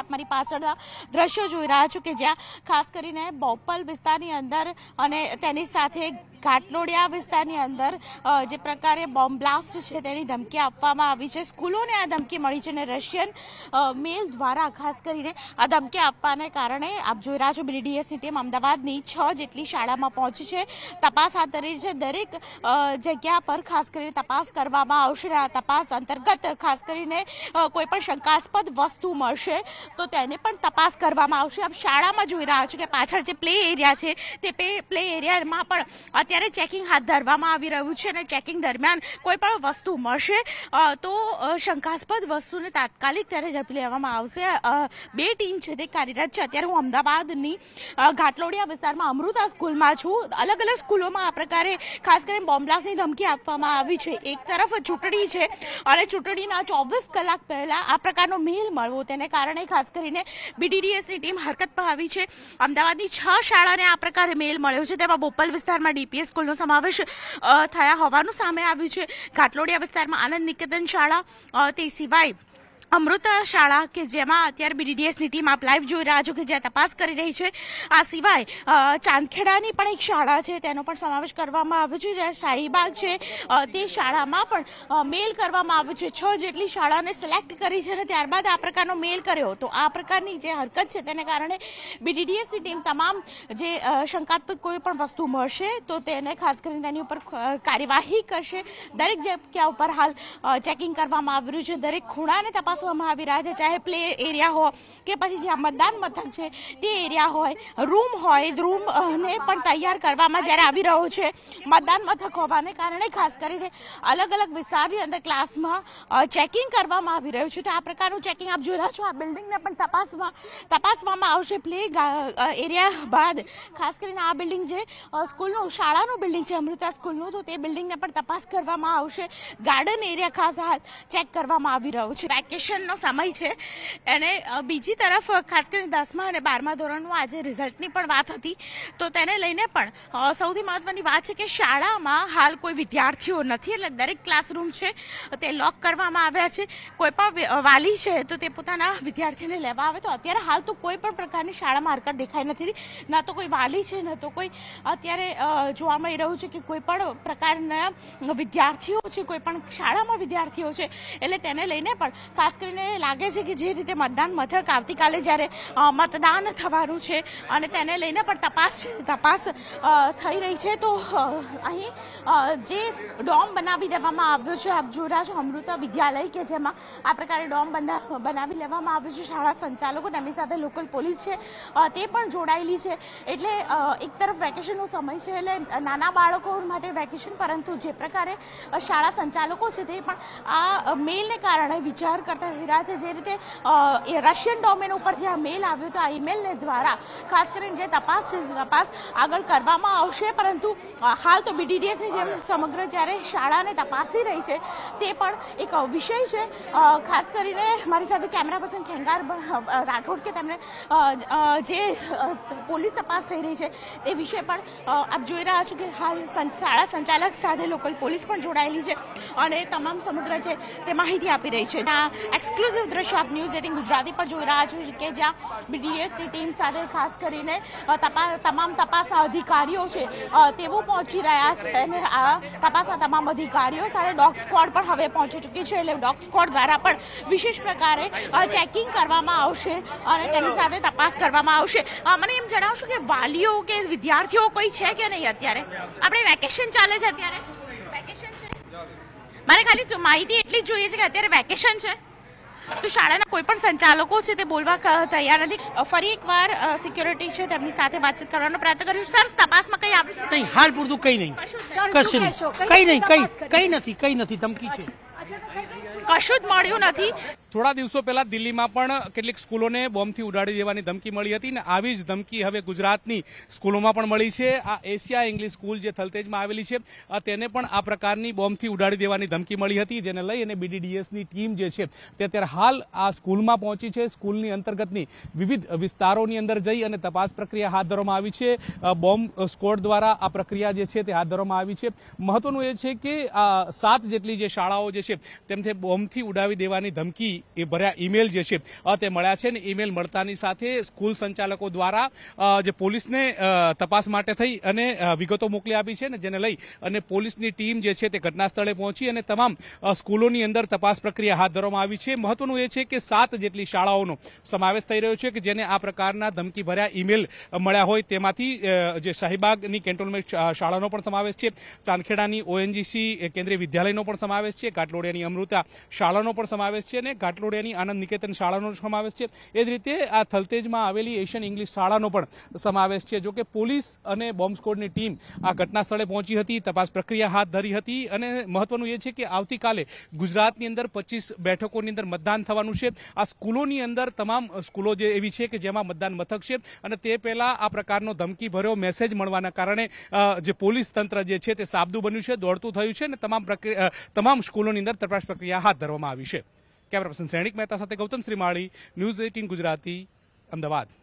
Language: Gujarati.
આપ મારી પાછળના દ્રશ્યો જોઈ રહ્યા છો કે જ્યાં ખાસ કરીને બોપલ વિસ્તારની અંદર અને તેની સાથે ઘાટલોડિયા વિસ્તારની અંદર જે પ્રકારે બોમ્બ બ્લાસ્ટ છે તેની ધમકી આપવામાં આવી છે સ્કૂલોને આ ધમકી મળી છે અને રશિયન મેલ દ્વારા ખાસ કરીને આ ધમકી આપવાને કારણે આપ જોઈ રહ્યા છો બીડીએસની ટીમ અમદાવાદની છ જેટલી શાળામાં પહોંચી છે તપાસ હાથ ધરી છે દરેક જગ્યા પર ખાસ કરીને તપાસ કરવામાં આવશે આ તપાસ અંતર્ગત ખાસ કરીને કોઈ પણ શંકાસ્પદ વસ્તુ મળશે તો તેને પણ તપાસ કરવામાં આવશે આપ શાળામાં જોઈ રહ્યા છો કે પાછળ જે પ્લે એરિયા છે તે પ્લે એરિયામાં પણ અત્યારે ચેકિંગ હાથ ધરવામાં આવી રહ્યું છે અને ચેકિંગ દરમિયાન કોઈ પણ વસ્તુ મળશે તો શંકાસ્પદ વસ્તુને તાત્કાલિક ત્યારે ઝડપી લેવામાં આવશે બે ટીમ છે તે કાર્યરત છે અત્યારે હું અમદાવાદની ઘાટલોડિયા વિસ્તારમાં અમૃતા સ્કૂલમાં છું અલગ અલગ સ્કૂલોમાં આ પ્રકારે ખાસ કરીને બોમ્બલાસની ધમકી આપવામાં આવી છે એક તરફ ચૂંટણી છે અને ચૂંટણીના ચોવીસ કલાક પહેલાં આ પ્રકારનો મેલ મળવો તેને કારણે ખાસ કરીને બીડીડીએસની ટીમ હરકતમાં આવી છે અમદાવાદની છ શાળાને આ પ્રકારે મેલ મળ્યો છે તેમાં બોપલ વિસ્તારમાં ડીપી ખાનગી સ્કૂલનો સમાવેશ થયા હોવાનું સામે આવ્યું છે ઘાટલોડિયા વિસ્તારમાં આનંદ નિકેતન શાળા તે સિવાય અમૃત શાળા કે જેમાં અત્યારે બીડીડીએસની ટીમ આપ લાઈવ જોઈ રહ્યા છો કે જ્યાં તપાસ કરી રહી છે આ સિવાય ચાંદખેડાની પણ એક શાળા છે તેનો પણ સમાવેશ કરવામાં આવ્યો છે જ્યાં શાહીબાગ છે તે શાળામાં પણ મેલ કરવામાં આવ્યો છે છ જેટલી શાળાને સિલેક્ટ કરી છે અને ત્યારબાદ આ પ્રકારનો મેલ કર્યો તો આ પ્રકારની જે હરકત છે તેને કારણે બીડીડીએસની ટીમ તમામ જે શંકાત્મક કોઈ પણ વસ્તુ મળશે તો તેને ખાસ કરીને તેની ઉપર કાર્યવાહી કરશે દરેક જગ્યા ઉપર હાલ ચેકિંગ કરવામાં આવ્યું છે દરેક ખૂણાને તપાસ તપાસવામાં આવી રહ્યા છે ચાહે પ્લે એરિયા હોય કે પછી જ્યાં મતદાન મથક છે તે એરિયા હોય રૂમ હોય રૂમ ને પણ તૈયાર કરવામાં જ્યારે આવી રહ્યો છે મતદાન મથક હોવાને કારણે ખાસ કરીને અલગ અલગ વિસ્તારની અંદર ક્લાસમાં ચેકિંગ કરવામાં આવી રહ્યું છે તો આ પ્રકારનું ચેકિંગ આપ જોઈ રહ્યા છો આ બિલ્ડિંગને પણ તપાસમાં તપાસવામાં આવશે પ્લે એરિયા બાદ ખાસ કરીને આ બિલ્ડિંગ જે સ્કૂલનું શાળાનું બિલ્ડિંગ છે અમૃતા સ્કૂલનું તો તે બિલ્ડિંગને પણ તપાસ કરવામાં આવશે ગાર્ડન એરિયા ખાસ હાલ ચેક કરવામાં આવી રહ્યો છે નો સમય છે એને બીજી તરફ ખાસ કરીને દસમા અને બારમા ધોરણનું આજે રિઝલ્ટની પણ વાત હતી તો તેને લઈને પણ સૌથી મહત્વની વાત છે કે શાળામાં હાલ કોઈ વિદ્યાર્થીઓ નથી એટલે દરેક ક્લાસરૂમ છે તે લોક કરવામાં આવ્યા છે કોઈ પણ વાલી છે તો તે પોતાના વિદ્યાર્થીને લેવા આવે તો અત્યારે હાલ તો કોઈ પણ પ્રકારની શાળામાં હરકત દેખાઈ નથી ના તો કોઈ વાલી છે ન તો કોઈ અત્યારે જોવા મળી રહ્યું છે કે કોઈ પણ પ્રકારના વિદ્યાર્થીઓ છે કોઈ પણ શાળામાં વિદ્યાર્થીઓ છે એટલે તેને લઈને પણ ખાસ ખાસ કરીને લાગે છે કે જે રીતે મતદાન મથક આવતીકાલે જ્યારે મતદાન થવાનું છે અને તેને લઈને પણ તપાસ તપાસ થઈ રહી છે તો અહીં જે ડોમ બનાવી દેવામાં આવ્યો છે આપ છો અમૃત વિદ્યાલય કે જેમાં આ પ્રકારે ડોમ બનાવી લેવામાં આવ્યો છે શાળા સંચાલકો તેમની સાથે લોકલ પોલીસ છે તે પણ જોડાયેલી છે એટલે એક તરફ વેકેશનનો સમય છે એટલે નાના બાળકો માટે વેકેશન પરંતુ જે પ્રકારે શાળા સંચાલકો છે તે પણ આ મેલને કારણે વિચાર કરતા કરતા હીરા જે રીતે એ રશિયન ડોમેન ઉપરથી આ મેલ આવ્યો તો આ ઈમેલને દ્વારા ખાસ કરીને જે તપાસ છે તપાસ આગળ કરવામાં આવશે પરંતુ હાલ તો બીડીડીએસની જેમ સમગ્ર જ્યારે શાળાને તપાસી રહી છે તે પણ એક વિષય છે ખાસ કરીને મારી સાથે કેમેરા પર્સન ખેંગાર રાઠોડ કે તેમણે જે પોલીસ તપાસ થઈ રહી છે તે વિશે પણ આપ જોઈ રહ્યા છો કે હાલ શાળા સંચાલક સાથે લોકલ પોલીસ પણ જોડાયેલી છે અને તમામ સમગ્ર છે તે માહિતી આપી રહી છે ત્યાં એક્સક્લુઝિવ દ્રશ્ય આપ ન્યૂઝ એટીન ગુજરાતી પર જોઈ રહ્યા છો કે જ્યાં બીડીએસની ટીમ સાથે ખાસ કરીને તમામ તપાસ અધિકારીઓ છે તેઓ પહોંચી રહ્યા છે અને આ તપાસના તમામ અધિકારીઓ સાથે ડોગ સ્ક્વોડ પણ હવે પહોંચી ચૂકી છે એટલે ડોગ સ્ક્વોડ દ્વારા પણ વિશેષ પ્રકારે ચેકિંગ કરવામાં આવશે અને તેની સાથે તપાસ કરવામાં આવશે મને એમ જણાવશો કે વાલીઓ કે વિદ્યાર્થીઓ કોઈ છે કે નહીં અત્યારે આપણે વેકેશન ચાલે છે અત્યારે વેકેશન છે મારે ખાલી માહિતી એટલી જ જોઈએ છે કે અત્યારે વેકેશન છે તો શાળાના કોઈ પણ સંચાલકો છે તે બોલવા તૈયાર નથી ફરી એકવાર સિક્યોરિટી છે તેમની સાથે વાતચીત કરવાનો પ્રયત્ન કર્યો સર તપાસમાં કઈ આવે નહીં હાલ પૂરતું કઈ નહીં કશું કઈ નહીં કઈ કઈ નથી કઈ નથી ધમકી છે કશું જ મળ્યું નથી થોડા દિવસો પહેલા દિલ્હીમાં પણ કેટલીક સ્કૂલોને બોમ્બથી ઉડાડી દેવાની ધમકી મળી હતી ને આવી જ ધમકી હવે ગુજરાતની સ્કૂલોમાં પણ મળી છે આ એશિયા ઇંગ્લિશ સ્કૂલ જે થલતેજમાં આવેલી છે તેને પણ આ પ્રકારની બોમ્બથી ઉડાડી દેવાની ધમકી મળી હતી જેને લઈ અને બીડીડીએસની ટીમ જે છે તે અત્યારે હાલ આ સ્કૂલમાં પહોંચી છે સ્કૂલની અંતર્ગતની વિવિધ વિસ્તારોની અંદર જઈ અને તપાસ પ્રક્રિયા હાથ ધરવામાં આવી છે બોમ્બ સ્કોડ દ્વારા આ પ્રક્રિયા જે છે તે હાથ ધરવામાં આવી છે મહત્વનું એ છે કે સાત જેટલી જે શાળાઓ જે છે તેમથી બોમ્બથી ઉડાવી દેવાની ધમકી એ ભર્યા ઈમેલ જે છે તે મળ્યા છે ને ઈમેલ મળતાની સાથે સ્કૂલ સંચાલકો દ્વારા જે પોલીસને તપાસ માટે થઈ અને વિગતો મોકલી આપી છે ને જેને લઈ અને પોલીસની ટીમ જે છે તે ઘટના સ્થળે પહોંચી અને તમામ સ્કૂલોની અંદર તપાસ પ્રક્રિયા હાથ ધરવામાં આવી છે મહત્વનું એ છે કે સાત જેટલી શાળાઓનો સમાવેશ થઈ રહ્યો છે કે જેને આ પ્રકારના ધમકી ભર્યા ઈમેલ મળ્યા હોય તેમાંથી જે શાહીબાગની કેન્ટોનમેન્ટ શાળાનો પણ સમાવેશ છે ચાંદખેડાની ઓએનજીસી કેન્દ્રીય વિદ્યાલયનો પણ સમાવેશ છે ગાટલોડિયાની અમૃતા શાળાનો પણ સમાવેશ છે અને ઘાટલોડિયાની આનંદ નિકેતન શાળાનો સમાવેશ છે એ જ રીતે આ થલતેજમાં આવેલી એશિયન ઇંગ્લિશ શાળાનો પણ સમાવેશ છે જોકે પોલીસ અને બોમ્બ સ્કોડની ટીમ આ ઘટના સ્થળે પહોંચી હતી તપાસ પ્રક્રિયા હાથ ધરી હતી અને મહત્વનું એ છે કે આવતીકાલે ગુજરાતની અંદર પચીસ બેઠકોની અંદર મતદાન થવાનું છે આ સ્કૂલોની અંદર તમામ સ્કૂલો જે એવી છે કે જેમાં મતદાન મથક છે અને તે પહેલા આ પ્રકારનો ધમકી ભર્યો મેસેજ મળવાના કારણે જે પોલીસ તંત્ર જે છે તે સાબદું બન્યું છે દોડતું થયું છે અને તમામ તમામ સ્કૂલોની અંદર તપાસ પ્રક્રિયા હાથ ધરવામાં આવી છે કેમેરા પર્સન શ્રેણિક મહેતા સાથે ગૌતમ શ્રીમાળી ન્યૂઝ એટીન ગુજરાતી અમદાવાદ